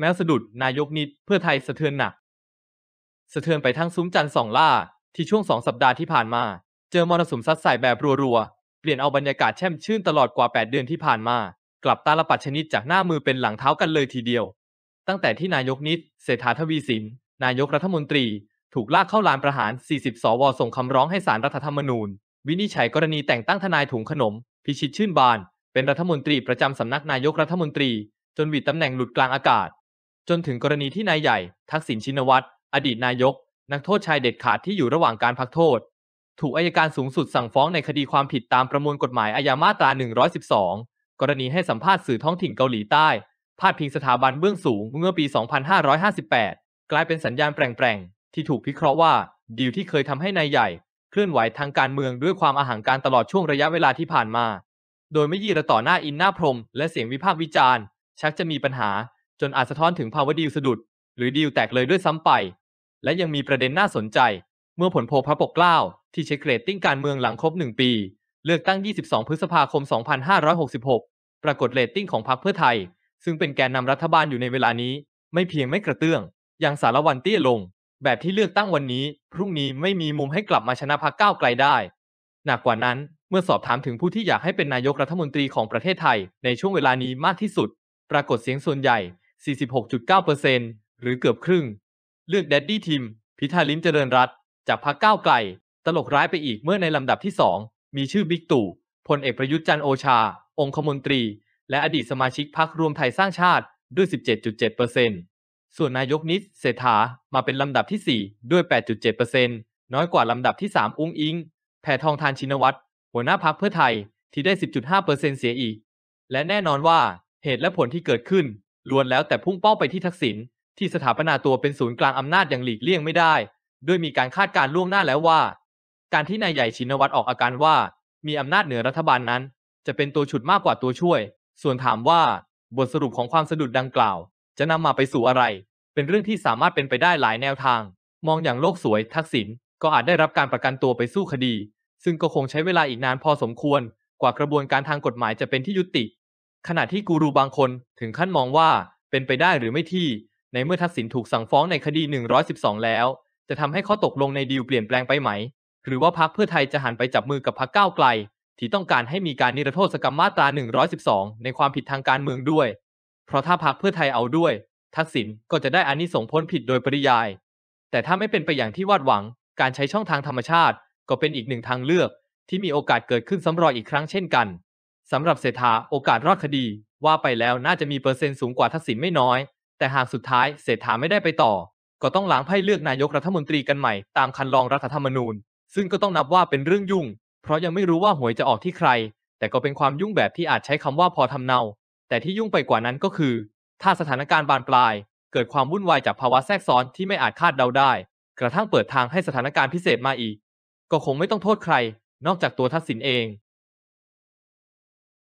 แม้สะดุด นายกนิด เพื่อไทย สะเทือนหนัก สะเทือนไปทั้งซุ้มจันทร์สองล่า ที่ช่วงสองสัปดาห์ที่ผ่านมา เจอมรสุมซัดใส่แบบรัวๆ เปลี่ยนเอาบรรยากาศแช่มชื่นตลอดกว่า 8 เดือนที่ผ่านมา กลับตาลปัดชนิดจากหน้ามือเป็นหลังเท้ากันเลยทีเดียว ตั้งแต่ที่นายกนิดเศรษฐาทวีสิน นายกรัฐมนตรี ถูกลากเข้าลานประหาร40 สวส่งคำร้องให้สารรัฐธรรมนูญ วินิจฉัยกรณีแต่งตั้งทนายถุงขนม พิชิตชื่นบาน เป็นรัฐมนตรีประจำสำนักนายกรัฐมนตรี จนหวีดตำแหน่งหลุดกลางอากาศจนถึงกรณีที่นายใหญ่ ทักษิณชินวัตร อดีตนายก นักโทษชายเด็ดขาดที่อยู่ระหว่างการพักโทษ ถูกอายการสูงสุดสั่งฟ้องในคดีความผิดตามประมวลกฎหมายอาญามาตรา112 กรณีให้สัมภาษณ์สื่อท้องถิ่นเกาหลีใต้พาดพิงสถาบันเบื้องสูงเมื่อปี 2558 กลายเป็นสัญญาณแปลงๆที่ถูกพิเคราะห์ว่า ดีลที่เคยทำให้นายใหญ่ เคลื่อนไหวทางการเมืองด้วยความอาหังการตลอดช่วงระยะเวลาที่ผ่านมา โดยไม่ยีระต่อหน้าอินหน้าพรมและเสียงวิพากษ์วิจารณ์ ชักจะมีปัญหาจนอาจสะท้อนถึงภาวะดีลสะดุด หรือดีลแตกเลยด้วยซ้ำไป และยังมีประเด็นน่าสนใจ เมื่อผลโพลพระปกเกล้าที่เช็คเรตติ้งการเมืองหลังครบ 1 ปี เลือกตั้ง 22 พฤษภาคม 2566 ปรากฏเรตติ้งของพรรคเพื่อไทย ซึ่งเป็นแกนนำรัฐบาลอยู่ในเวลานี้ ไม่เพียงไม่กระเตื้องยังสารวันเตี้ยลง แบบที่เลือกตั้งวันนี้ พรุ่งนี้ไม่มีมุมให้กลับมาชนะพรรคก้าวไกลได้หนักกว่านั้นเมื่อสอบถามถึงผู้ที่อยากให้เป็นนายกรัฐมนตรีของประเทศไทยในช่วงเวลานี้มากที่สุด ปรากฏเสียงส่วนใหญ่46.9%หรือเกือบครึ่ง เลือกแดดดี้ทิมพิธาลิมเจริญรัตจากพรรคก้าวไกลตลกร้ายไปอีกเมื่อในลำดับที่ 2 มีชื่อบิ๊กตู่พลเอกประยุทธ์จันโอชา องคมนตรี และอดีตสมาชิกพรรครวมไทยสร้างชาติด้วย 17.7%ส่วนนายกนิดเศรษฐามาเป็นลำดับที่ 4 ด้วย 8.7%น้อยกว่าลำดับที่ 3 อุ้งอิงแพทองทานชินวัตรหัวหน้าพักเพื่อไทยที่ได้ 10.5%เสียอีกและแน่นอนว่าเหตุและผลที่เกิดขึ้นล้วนแล้วแต่พุ่งเป้าไปที่ทักษิณที่สถาปนาตัวเป็นศูนย์กลางอำนาจอย่างหลีกเลี่ยงไม่ได้ ด้วยมีการคาดการล่วงหน้าแล้วว่า การที่นายใหญ่ชินวัตรออกอาการว่า มีอำนาจเหนือรัฐบาลนั้น จะเป็นตัวฉุดมากกว่าตัวช่วย ส่วนถามว่าบทสรุปของความสะดุดดังกล่าว จะนำมาไปสู่อะไร เป็นเรื่องที่สามารถเป็นไปได้หลายแนวทาง มองอย่างโลกสวย ทักษิณก็อาจได้รับการประกันตัวไปสู้คดี ซึ่งก็คงใช้เวลาอีกนานพอสมควรกว่ากระบวนการทางกฎหมายจะเป็นที่ยุติขณะที่กูรูบางคนถึงขั้นมองว่าเป็นไปได้หรือไม่ที่ ในเมื่อทักษิณถูกสั่งฟ้องในคดี 112 แล้ว จะทำให้ข้อตกลงในดีลเปลี่ยนแปลงไปไหม หรือว่าพักเพื่อไทยจะหันไปจับมือกับพักก้าวไกลที่ต้องการให้มีการนิรโทษกรรมมาตรา112 ในความผิดทางการเมืองด้วยเพราะถ้าพักเพื่อไทยเอาด้วย ทักษิณก็จะได้อานิสงพ้นผิดโดยปริยาย แต่ถ้าไม่เป็นไปอย่างที่วาดหวังการใช้ช่องทางธรรมชาติ ก็เป็นอีกหนึ่งทางเลือก ที่มีโอกาสเกิดขึ้นซ้ำรอยอีกครั้งเช่นกันสำหรับเศรษฐา โอกาสรอดคดี ว่าไปแล้วน่าจะมีเปอร์เซ็นต์สูงกว่าทักษิณไม่น้อยแต่หากสุดท้าย เศรษฐาไม่ได้ไปต่อ ก็ต้องล้างไพ่เลือกนายกรัฐมนตรีกันใหม่ ตามคันลองรัฐธรรมนูญ ซึ่งก็ต้องนับว่าเป็นเรื่องยุ่ง เพราะยังไม่รู้ว่าหวยจะออกที่ใคร แต่ก็เป็นความยุ่งแบบที่อาจใช้คำว่าพอทำเนาแต่ที่ยุ่งไปกว่านั้นก็คือ ถ้าสถานการณ์บานปลาย เกิดความวุ่นวายจากภาวะแทรกซ้อนที่ไม่อาจคาดเดาได้ กระทั่งเปิดทางให้สถานการณ์พิเศษมาอีก ก็คงไม่ต้องโทษใคร นอกจากตัวทักษิณเอง